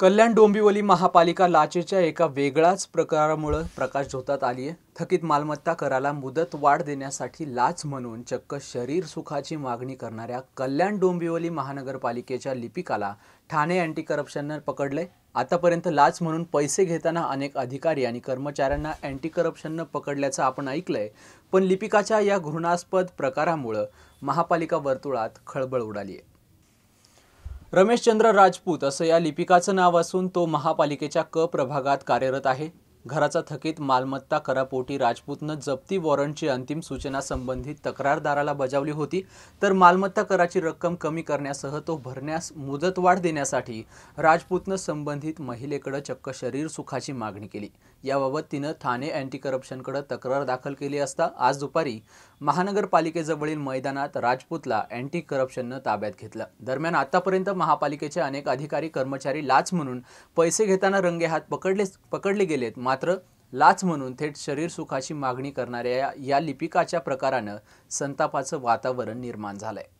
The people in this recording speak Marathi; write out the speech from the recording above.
कल्याण डोंबिवली महापालिका लाचेच्या एका वेगळाच प्रकारामुळं प्रकाश प्रकाशझोतात आली आहे थकीत मालमत्ता कराला मुदत वाढ देण्यासाठी लाच म्हणून चक्क शरीर सुखाची मागणी करणाऱ्या कल्याण डोंबिवली महानगरपालिकेच्या लिपिकाला ठाणे अँटी करप्शननं पकडलंय आतापर्यंत लाच म्हणून पैसे घेताना अनेक अधिकारी आणि कर्मचाऱ्यांना अँटी करप्शननं पकडल्याचं आपण ऐकलंय पण लिपिकाच्या या घृणास्पद प्रकारामुळं महापालिका वर्तुळात खळबळ उडाली आहे रमेशचंद्र राजपूत असं या लिपिकाचं नाव असून तो महापालिकेच्या क प्रभागात कार्यरत आहे घराचा थकीत मालमत्ता करापोटी राजपूतनं जप्ती वॉरंटची अंतिम सूचना संबंधित तक्रारदाराला बजावली होती तर मालमत्ता कराची रक्कम कमी करण्यासह तो भरण्यास मुदतवाढ देण्यासाठी राजपूतनं संबंधित महिलेकडे चक्क शरीर सुखाची मागणी केली याबाबत तिनं ठाणे अँटी करप्शनकडे तक्रार दाखल केली असता आज दुपारी महानगरपालिकेजवळील मैदानात राजपूतला अँटी करप्शननं ताब्यात घेतलं दरम्यान आतापर्यंत महापालिकेचे अनेक अधिकारी कर्मचारी लाच म्हणून पैसे घेताना रंगेहात पकडले पकडले गेलेत मात्र लाच म्हणून थेट शरीर सुखाची मागणी करणाऱ्या या लिपिकाच्या प्रकारानं संतापाचं वातावरण निर्माण झालंय